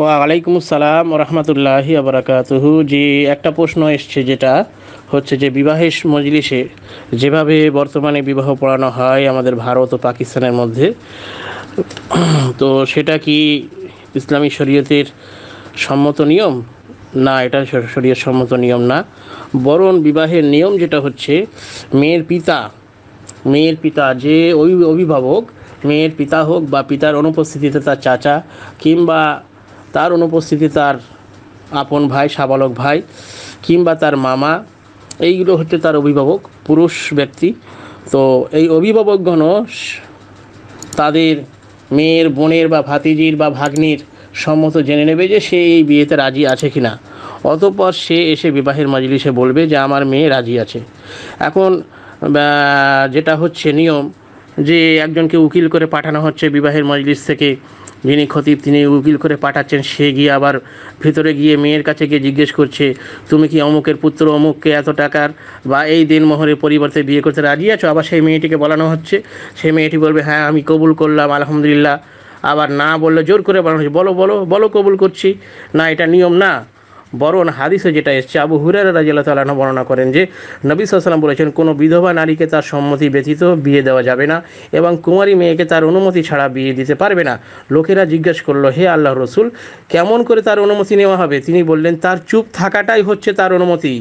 ওয়ালাইকুম আসসালাম রহমতুল্লাহি আবরাকাতহু যে একটা প্রশ্ন এসছে যেটা হচ্ছে যে বিবাহের মজলিসে যেভাবে বর্তমানে বিবাহ পড়ানো হয় আমাদের ভারত ও পাকিস্তানের মধ্যে তো সেটা কি ইসলামী শরীয়তের সম্মত নিয়ম না এটা শরীয়ত সম্মত নিয়ম না বরং বিবাহের নিয়ম যেটা হচ্ছে মেয়ের পিতা মেয়ের পিতা যে অভিভাবক মেয়ের পিতা হোক বা পিতার অনুপস্থিতিতে তার চাচা কিংবা তার অনুপস্থিতি তার আপন ভাই সাবালক ভাই কিংবা তার মামা এইগুলো হচ্ছে তার অভিভাবক পুরুষ ব্যক্তি তো এই অভিভাবকগণ তাদের মেয়ের বোনের বা ভাতিজির বা ভাগ্নির সম্মত জেনে নেবে যে সে এই বিয়েতে রাজি আছে কি না অতপর সে এসে বিবাহের মাজলিসে বলবে যে আমার মেয়ে রাজি আছে এখন যেটা হচ্ছে নিয়ম যে একজনকে উকিল করে পাঠানো হচ্ছে বিবাহের মজলিস থেকে যিনি খতিব তিনি উকিল করে পাঠাচ্ছেন সে গিয়ে আবার ভিতরে গিয়ে মেয়ের কাছে গিয়ে জিজ্ঞেস করছে তুমি কি অমুকের পুত্র অমুককে এত টাকার বা এই দিন মহরের পরিবর্তে বিয়ে করতে রাজি আছো আবার সেই মেয়েটিকে বলানো হচ্ছে সেই মেয়েটি বলবে হ্যাঁ আমি কবুল করলাম আলহামদুলিল্লাহ আবার না বললে জোর করে বলানো হচ্ছে বলো বলো বলো কবুল করছি না এটা নিয়ম না বরং হাদিসে যেটা এসছে আবু হুরের রাজিয়াল তাল্লাহ বর্ণনা করেন যে নবী সাল্লাম বলেছেন কোনো বিধবা নারীকে তার সম্মতি ব্যতীত বিয়ে দেওয়া যাবে না এবং কুমারী মেয়েকে তার অনুমতি ছাড়া বিয়ে দিতে পারবে না লোকেরা জিজ্ঞেস করলো হে আল্লাহ রসুল কেমন করে তার অনুমতি নেওয়া হবে তিনি বললেন তার চুপ থাকাটাই হচ্ছে তার অনুমতি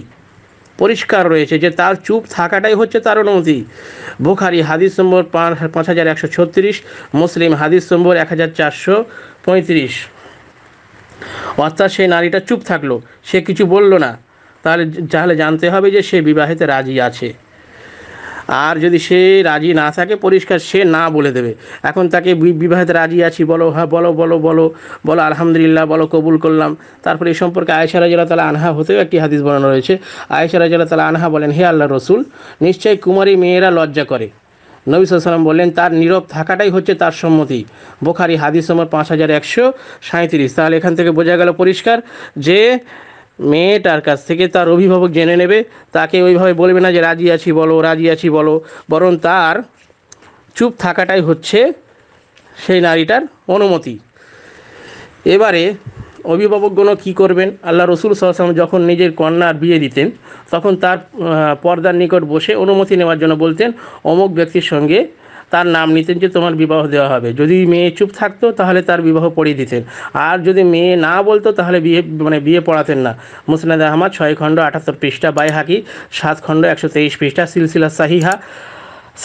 পরিষ্কার রয়েছে যে তার চুপ থাকাটাই হচ্ছে তার অনুমতি বুখারি হাদিস নম্বর পাঁচ হাজার একশো ছত্রিশ মুসলিম হাদিস নম্বর এক হাজার চারশো পঁয়ত্রিশ অর্থাৎ সেই নারীটা চুপ থাকলো সে কিছু বলল না তাহলে তাহলে জানতে হবে যে সে বিবাহেতে রাজি আছে আর যদি সে রাজি না থাকে পরিষ্কার সে না বলে দেবে এখন তাকে বিবাহেতে রাজি আছি বলো হ্যাঁ বলো বলো বলো বলো আলহামদুলিল্লাহ বলো কবুল করলাম তারপরে এই সম্পর্কে আয়েশা রাজিয়াল তালা আনহা হতেও একটি হাদিস বর্ণনা রয়েছে আয়েশা রাজিয়াল তালা আনহা বলেন হে আল্লাহ রসুল নিশ্চয়ই কুমারী মেয়েরা লজ্জা করে নবী সাল্লাম বললেন তার নীরব থাকাটাই হচ্ছে তার সম্মতি বোখারি হাদিস নম্বর পাঁচ হাজার একশো সাঁত্রিশ তাহলে এখান থেকে বোঝা গেল পরিষ্কার যে মেয়েটার কাছ থেকে তার অভিভাবক জেনে নেবে তাকে ওইভাবে বলবে না যে রাজি আছি বলো রাজি আছি বলো বরং তার চুপ থাকাটাই হচ্ছে সেই নারীটার অনুমতি এবারে অভিভাবকগণ কি করবেন আল্লাহ রসুল সাল্লাম যখন নিজের কন্যার বিয়ে দিতেন তখন তার পর্দার নিকট বসে অনুমতি নেওয়ার জন্য বলতেন অমুক ব্যক্তির সঙ্গে তার নাম নিতেন যে তোমার বিবাহ দেওয়া হবে যদি মেয়ে চুপ থাকতো তাহলে তার বিবাহ পড়িয়ে দিতেন আর যদি মেয়ে না বলতো তাহলে বিয়ে মানে বিয়ে পড়াতেন না মুসনাদ আহমদ ছয় খণ্ড আটাত্তর পৃষ্ঠা বাই হাকি সাত খণ্ড একশো তেইশ পৃষ্ঠা সিলসিলা সাহিহা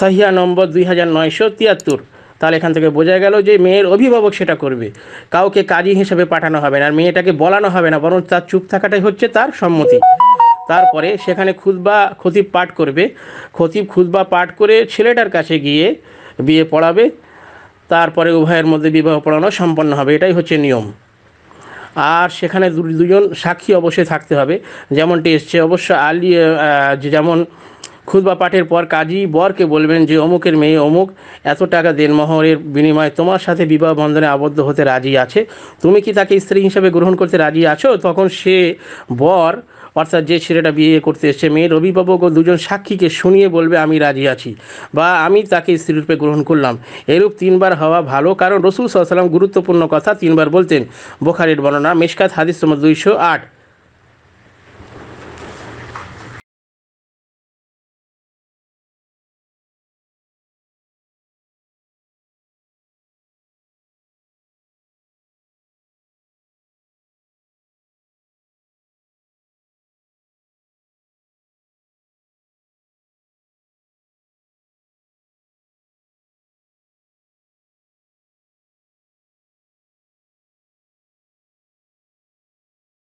সাহিয়া নম্বর দুই হাজার নয়শো তিয়াত্তর তাহলে এখান থেকে বোঝা গেল যে মেয়ের অভিভাবক সেটা করবে কাউকে কাজী হিসেবে পাঠানো হবে না আর মেয়েটাকে বলানো হবে না বরং তার চুপ থাকাটাই হচ্ছে তার সম্মতি তারপরে সেখানে খুতবা খতিব পাঠ করবে খতিব খুতবা পাঠ করে ছেলেটার কাছে গিয়ে বিয়ে পড়াবে তারপরে উভয়ের মধ্যে বিবাহ পড়ানো সম্পন্ন হবে এটাই হচ্ছে নিয়ম আর সেখানে দুজন সাক্ষী অবশ্যই থাকতে হবে যেমনটি এসছে অবশ্য আলী যেমন খুদবা পাঠের পর কাজী বরকে বলবেন যে অমুকের মেয়ে অমুক এত টাকা দেনমহরের বিনিময়ে তোমার সাথে বিবাহ বন্ধনে আবদ্ধ হতে রাজি আছে তুমি কি তাকে স্ত্রী হিসেবে গ্রহণ করতে রাজি আছো তখন সে বর অর্থাৎ যে ছেলেটা বিয়ে করতে এসছে মেয়ের অভিভাবক ও দুজন সাক্ষীকে শুনিয়ে বলবে আমি রাজি আছি বা আমি তাকে স্ত্রীরূপে গ্রহণ করলাম এরূপ তিনবার হওয়া ভালো কারণ রসুল সাল্লাম গুরুত্বপূর্ণ কথা তিনবার বলতেন বোখারের বর্ণনা মেশকাত হাদিস তোমার দুইশো আট